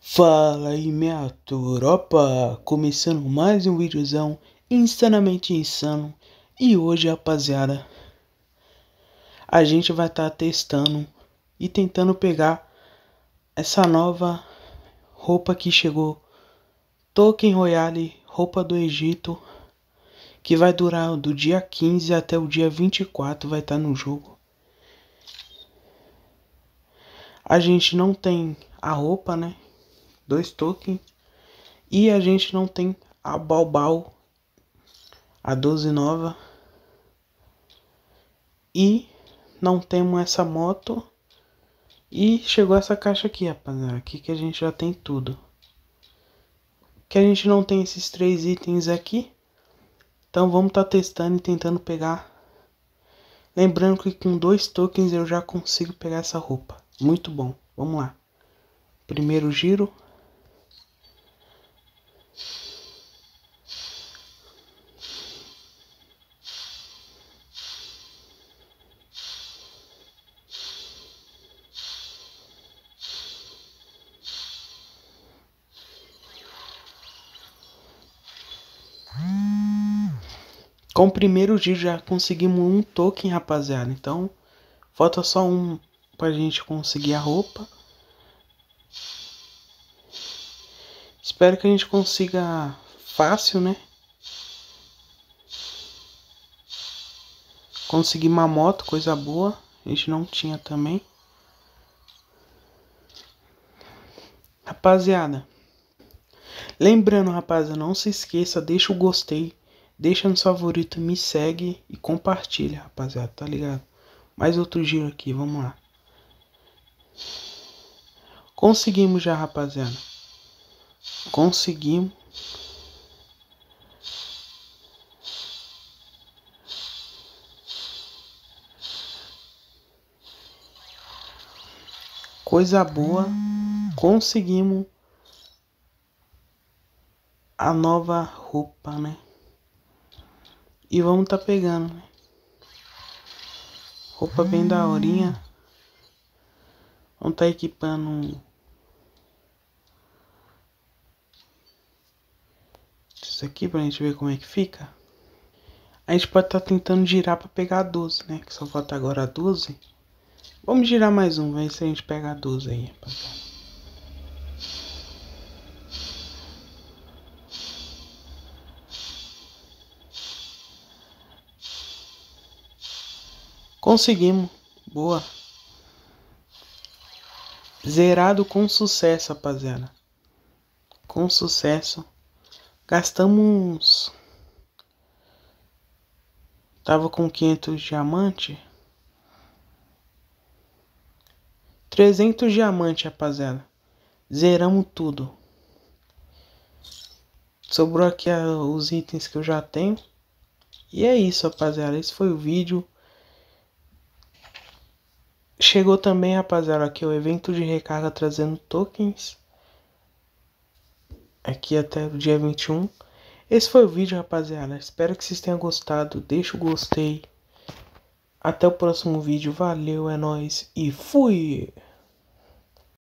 Fala aí minha tropa, começando mais um videozão insanamente insano E hoje rapaziada, a gente vai estar tá testando e tentando pegar essa nova roupa que chegou Token Royale, roupa do Egito Que vai durar do dia 15 até o dia 24, vai estar tá no jogo A gente não tem a roupa né dois tokens. E a gente não tem a Balbal, a 12 nova. E não temos essa moto. E chegou essa caixa aqui, rapaziada. Aqui que a gente já tem tudo. Que a gente não tem esses três itens aqui. Então vamos estar tá testando e tentando pegar. Lembrando que com dois tokens eu já consigo pegar essa roupa. Muito bom. Vamos lá. Primeiro giro. Com o primeiro dia já conseguimos um token, rapaziada. Então, falta só um pra gente conseguir a roupa. Espero que a gente consiga fácil, né? Consegui uma moto, coisa boa. A gente não tinha também. Rapaziada. Lembrando, rapaziada, não se esqueça, deixa o gostei. Deixa no favorito, me segue e compartilha, rapaziada, tá ligado? Mais outro giro aqui, vamos lá. Conseguimos já, rapaziada. Conseguimos. Coisa boa, conseguimos a nova roupa, né? E vamos tá pegando. Roupa bem da horinha. Vamos tá equipando. Isso aqui pra gente ver como é que fica. A gente pode estar tá tentando girar pra pegar a 12, né? Que só falta agora a 12. Vamos girar mais um, ver se a gente pega a 12 aí, rapaziada. Conseguimos. Boa. Zerado com sucesso, rapaziada. Com sucesso. Gastamos. Tava com 500 diamante. 300 diamante, rapaziada. Zeramos tudo. Sobrou aqui os itens que eu já tenho. E é isso, rapaziada. Esse foi o vídeo. Chegou também, rapaziada, aqui o evento de recarga trazendo tokens. Aqui até o dia 21. Esse foi o vídeo, rapaziada. Espero que vocês tenham gostado. Deixa o gostei. Até o próximo vídeo. Valeu, é nóis e fui!